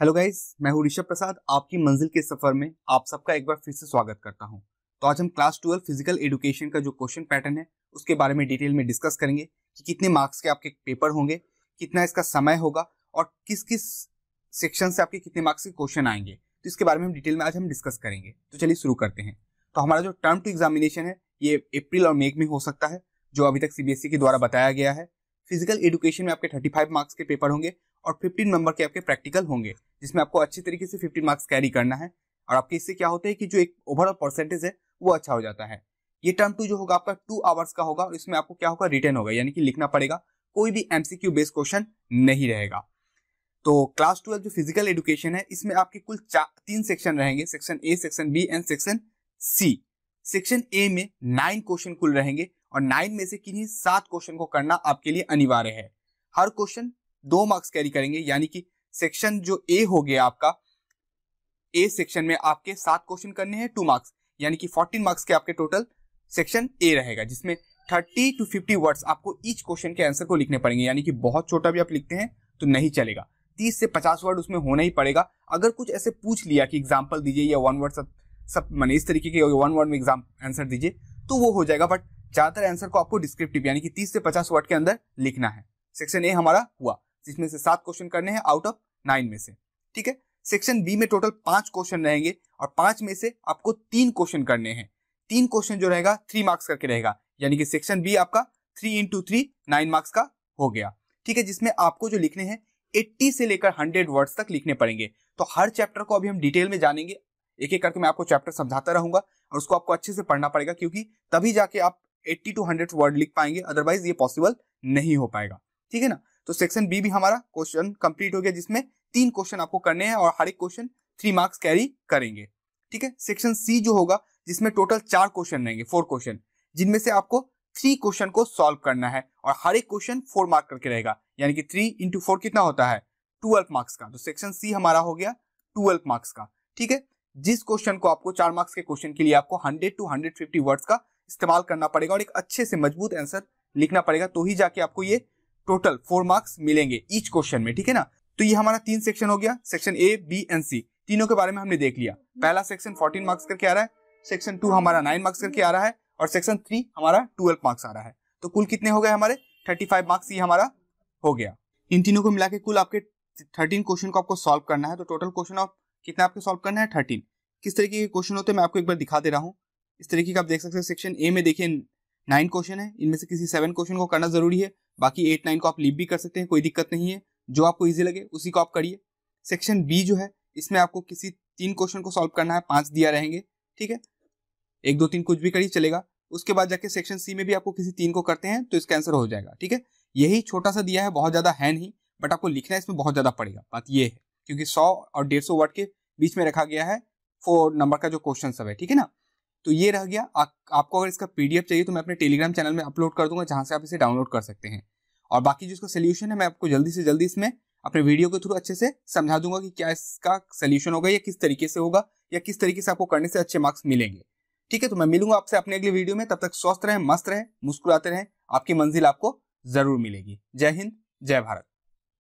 hello guys मैं हूं ऋषभ प्रसाद आपकी मंजिल के सफर में आप सबका एक बार फिर से स्वागत करता हूं तो आज हम क्लास ट्वेल्व फिजिकल एजुकेशन का जो क्वेश्चन पैटर्न है उसके बारे में डिटेल में डिस्कस करेंगे कि कितने मार्क्स के आपके पेपर होंगे कितना इसका समय होगा और किस किस सेक्शन से आपके कितने मार्क्स के क्वेश्चन आएंगे तो इसके बारे में हम डिटेल में आज हम डिस्कस करेंगे तो चलिए शुरू करते हैं तो हमारा जो टर्म टू एग्जामिनेशन है ये अप्रैल और मई में हो सकता है जो अभी तक सीबीएसई e के द्वारा बताया गया है फिजिकल एजुकेशन में आपके थर्टी मार्क्स के पेपर होंगे और 15 नंबर के आपके प्रैक्टिकल होंगे जिसमें आपको अच्छी तरीके से 15 मार्क्स कैरी करना है और आपके इससे क्या होता है कि जो एक ओवरऑल परसेंटेज है वो अच्छा हो जाता है ये टर्म टू जो होगा आपका टू आवर्स का होगा और इसमें आपको क्या होगा रिटर्न होगा यानी कि लिखना पड़ेगा कोई भी एमसीक्यू बेस्ड क्वेश्चन नहीं रहेगा तो क्लास ट्वेल्व जो फिजिकल एजुकेशन है इसमें आपके कुल तीन सेक्शन रहेंगे section A section B and section C section A में नाइन क्वेश्चन कुल रहेंगे और नाइन में से किन्हीं सात क्वेश्चन को करना आपके लिए अनिवार्य है हर क्वेश्चन दो मार्क्स कैरी करेंगे यानी कि सेक्शन जो ए हो गया आपका ए सेक्शन में आपके सात क्वेश्चन करने हैं टू मार्क्स यानी कि फोर्टीन मार्क्स के आपके टोटल सेक्शन ए रहेगा जिसमें थर्टी टू फिफ्टी वर्ड्स आपको ईच क्वेश्चन के आंसर को लिखने पड़ेंगे यानी कि बहुत छोटा भी आप लिखते हैं तो नहीं चलेगा तीस से पचास वर्ड उसमें होना ही पड़ेगा अगर कुछ ऐसे पूछ लिया कि एग्जाम्पल दीजिए या वन वर्ड सब सब मैंने इस तरीके के वन वर्ड में एग्जाम आंसर दीजिए तो वो हो जाएगा बट ज़्यादातर आंसर को आपको डिस्क्रिप्टिव यानी कि तीस से पचास वर्ड के अंदर लिखना है सेक्शन ए हमारा हुआ जिसमें से सात क्वेश्चन करने हैं आउट ऑफ नाइन में से ठीक है सेक्शन बी में टोटल पांच क्वेश्चन रहेंगे और पांच में से आपको तीन क्वेश्चन करने हैं तीन क्वेश्चन जो रहेगा थ्री मार्क्स करके रहेगा यानी कि सेक्शन बी आपका three into three nine marks का हो गया ठीक है जिसमें आपको जो लिखने हैं एट्टी से लेकर हंड्रेड वर्ड्स तक लिखने पड़ेंगे तो हर चैप्टर को अभी हम डिटेल में जानेंगे एक एक करके मैं आपको चैप्टर समझाता रहूंगा और उसको आपको अच्छे से पढ़ना पड़ेगा क्योंकि तभी जाके आप एट्टी टू हंड्रेड वर्ड लिख पाएंगे अदरवाइज ये पॉसिबल नहीं हो पाएगा ठीक है ना तो सेक्शन बी भी हमारा क्वेश्चन कंप्लीट हो गया जिसमें तीन क्वेश्चन आपको करने हैं और हर एक क्वेश्चन थ्री मार्क्स कैरी करेंगे ठीक है सेक्शन सी जो होगा जिसमें टोटल चार क्वेश्चन रहेंगे फोर क्वेश्चन जिनमें से आपको थ्री क्वेश्चन को सॉल्व करना है और हर एक क्वेश्चन फोर मार्क करके रहेगा यानी कि थ्री इंटू फोर कितना होता है ट्वेल्व मार्क्स का तो सेक्शन सी हमारा हो गया ट्वेल्व मार्क्स का ठीक है जिस क्वेश्चन को आपको चार मार्क्स के क्वेश्चन के लिए आपको hundred two hundred fifty words का इस्तेमाल करना पड़ेगा और एक अच्छे से मजबूत आंसर लिखना पड़ेगा तो ही जाके आपको ये टोटल फोर मार्क्स मिलेंगे ईच क्वेश्चन में ठीक है ना तो ये हमारा तीन सेक्शन हो गया section A B and C तीनों के बारे में हमने देख लिया पहला सेक्शन फोर्टीन मार्क्स करके आ रहा है सेक्शन टू हमारा नाइन मार्क्स करके आ रहा है और सेक्शन थ्री हमारा ट्वेल्व मार्क्स आ रहा है तो कुल कितने हो गए हमारे थर्टी फाइव मार्क्स ये हमारा हो गया इन तीनों को मिला के कुल आपके थर्टीन क्वेश्चन को आपको सॉल्व करना है तो टोटल क्वेश्चन आप कितने आपको सॉल्व करना है थर्टीन किस तरीके के क्वेश्चन होते हैं मैं आपको एक बार दिखा दे रहा हूँ इस तरीके का आप देख सकते हैं सेक्शन ए में देखिए नाइन क्वेश्चन है इनमें से किसी सेवन क्वेश्चन को करना जरूरी है बाकी एट नाइन को आप लीव भी कर सकते हैं कोई दिक्कत नहीं है जो आपको ईजी लगे उसी को आप करिए सेक्शन बी जो है इसमें आपको किसी तीन क्वेश्चन को सॉल्व करना है पांच दिया रहेंगे ठीक है एक दो तीन कुछ भी करिए चलेगा उसके बाद जाके सेक्शन सी में भी आपको किसी तीन को करते हैं तो इसका आंसर हो जाएगा ठीक है यही छोटा सा दिया है बहुत ज्यादा है नहीं बट आपको लिखना इसमें बहुत ज्यादा पड़ेगा बात ये है क्योंकि सौ और डेढ़ सौ वर्ड के बीच में रखा गया है फोर नंबर का जो क्वेश्चन सब है ठीक है ना तो ये रह गया आ, आपको अगर इसका पीडीएफ चाहिए तो मैं अपने टेलीग्राम चैनल में अपलोड कर दूंगा जहाँ से आप इसे डाउनलोड कर सकते हैं और बाकी जो इसका सोल्यूशन है मैं आपको जल्दी से जल्दी इसमें अपने वीडियो के थ्रू अच्छे से समझा दूंगा कि क्या इसका सोल्यूशन होगा या किस तरीके से होगा या किस तरीके से आपको करने से अच्छे मार्क्स मिलेंगे ठीक है तो मैं मिलूंगा आपसे अपने अगले वीडियो में तब तक स्वस्थ रहें मस्त रहें मुस्कुराते रहें आपकी मंजिल आपको जरूर मिलेगी जय हिंद जय भारत